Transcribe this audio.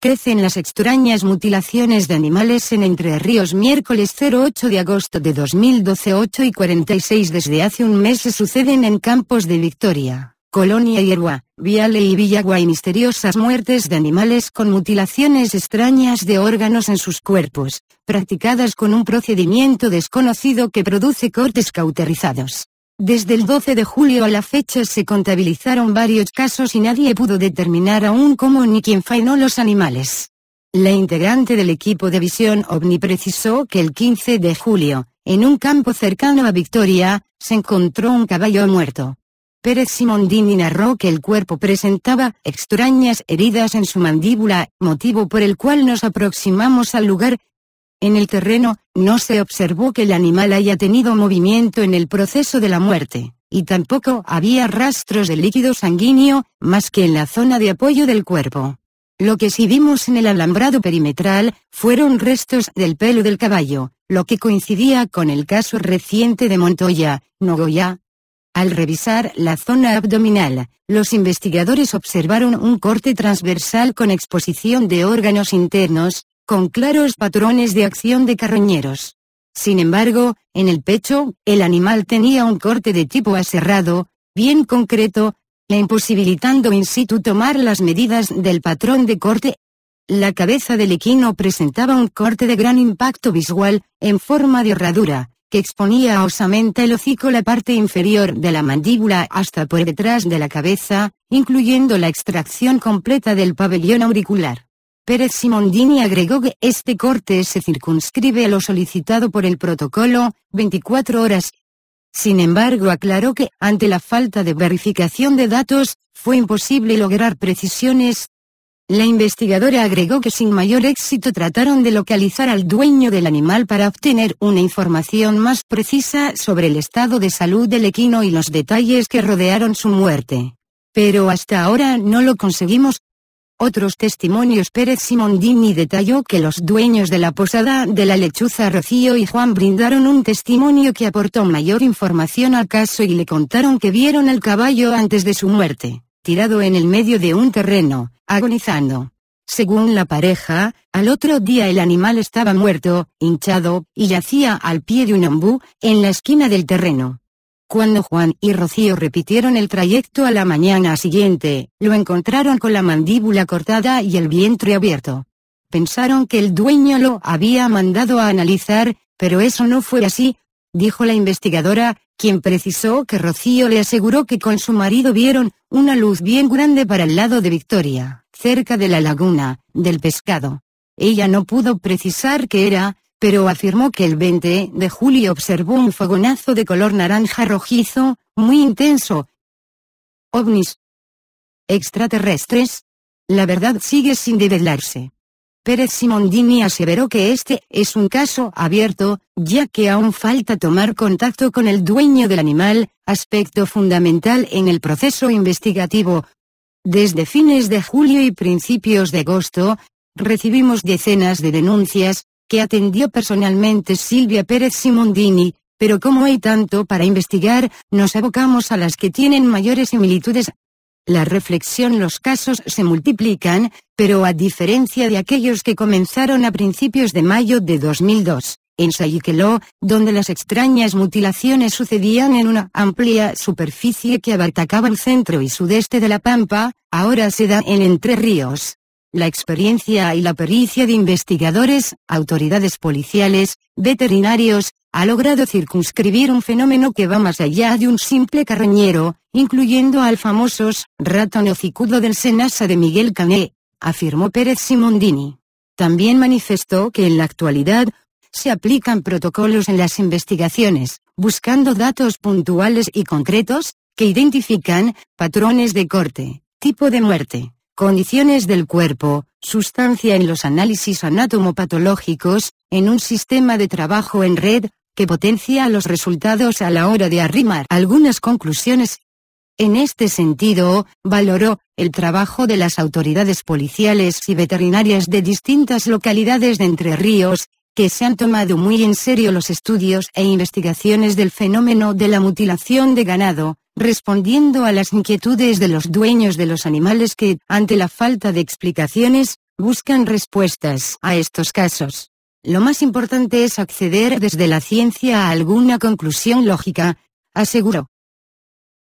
Crecen las extrañas mutilaciones de animales en Entre Ríos miércoles 08 de agosto de 2012 8 y 46 desde hace un mes se suceden en Campos de Victoria, Colonia Hierba, Viale y Villagua y misteriosas muertes de animales con mutilaciones extrañas de órganos en sus cuerpos, practicadas con un procedimiento desconocido que produce cortes cauterizados. Desde el 12 de julio a la fecha se contabilizaron varios casos y nadie pudo determinar aún cómo ni quién faenó los animales. La integrante del equipo de visión OVNI precisó que el 15 de julio, en un campo cercano a Victoria, se encontró un caballo muerto. Pérez Simondini narró que el cuerpo presentaba extrañas heridas en su mandíbula, motivo por el cual nos aproximamos al lugar, en el terreno, no se observó que el animal haya tenido movimiento en el proceso de la muerte, y tampoco había rastros de líquido sanguíneo, más que en la zona de apoyo del cuerpo. Lo que sí vimos en el alambrado perimetral, fueron restos del pelo del caballo, lo que coincidía con el caso reciente de Montoya, Nogoya. Al revisar la zona abdominal, los investigadores observaron un corte transversal con exposición de órganos internos, con claros patrones de acción de carroñeros. Sin embargo, en el pecho, el animal tenía un corte de tipo aserrado, bien concreto, le imposibilitando in situ tomar las medidas del patrón de corte. La cabeza del equino presentaba un corte de gran impacto visual, en forma de herradura, que exponía osamente el hocico la parte inferior de la mandíbula hasta por detrás de la cabeza, incluyendo la extracción completa del pabellón auricular. Pérez Simondini agregó que este corte se circunscribe a lo solicitado por el protocolo, 24 horas. Sin embargo, aclaró que, ante la falta de verificación de datos, fue imposible lograr precisiones. La investigadora agregó que sin mayor éxito trataron de localizar al dueño del animal para obtener una información más precisa sobre el estado de salud del equino y los detalles que rodearon su muerte pero hasta ahora no lo conseguimos, otros testimonios Pérez Simondini detalló que los dueños de la posada de la lechuza Rocío y Juan brindaron un testimonio que aportó mayor información al caso y le contaron que vieron al caballo antes de su muerte, tirado en el medio de un terreno, agonizando. Según la pareja, al otro día el animal estaba muerto, hinchado, y yacía al pie de un ombú, en la esquina del terreno. Cuando Juan y Rocío repitieron el trayecto a la mañana siguiente, lo encontraron con la mandíbula cortada y el vientre abierto. Pensaron que el dueño lo había mandado a analizar, pero eso no fue así, dijo la investigadora, quien precisó que Rocío le aseguró que con su marido vieron una luz bien grande para el lado de Victoria, cerca de la laguna, del pescado. Ella no pudo precisar qué era, pero afirmó que el 20 de julio observó un fogonazo de color naranja rojizo, muy intenso. OVNIS. Extraterrestres. La verdad sigue sin develarse. Pérez Simondini aseveró que este es un caso abierto, ya que aún falta tomar contacto con el dueño del animal, aspecto fundamental en el proceso investigativo. Desde fines de julio y principios de agosto, recibimos decenas de denuncias, que atendió personalmente Silvia Pérez Simondini, pero como hay tanto para investigar, nos abocamos a las que tienen mayores similitudes. La reflexión los casos se multiplican, pero a diferencia de aquellos que comenzaron a principios de mayo de 2002, en Sayqueló, donde las extrañas mutilaciones sucedían en una amplia superficie que abarcaba el centro y sudeste de la Pampa, ahora se da en Entre Ríos, la experiencia y la pericia de investigadores, autoridades policiales, veterinarios, ha logrado circunscribir un fenómeno que va más allá de un simple carroñero, incluyendo al famoso rato hocicudo del Senasa de Miguel Cané, afirmó Pérez Simondini. También manifestó que en la actualidad, se aplican protocolos en las investigaciones, buscando datos puntuales y concretos, que identifican patrones de corte, tipo de muerte, condiciones del cuerpo, sustancia en los análisis anatomopatológicos, en un sistema de trabajo en red, que potencia los resultados a la hora de arrimar algunas conclusiones. En este sentido, valoró el trabajo de las autoridades policiales y veterinarias de distintas localidades de Entre Ríos, que se han tomado muy en serio los estudios e investigaciones del fenómeno de la mutilación de ganado, respondiendo a las inquietudes de los dueños de los animales que, ante la falta de explicaciones, buscan respuestas a estos casos. Lo más importante es acceder desde la ciencia a alguna conclusión lógica, aseguró.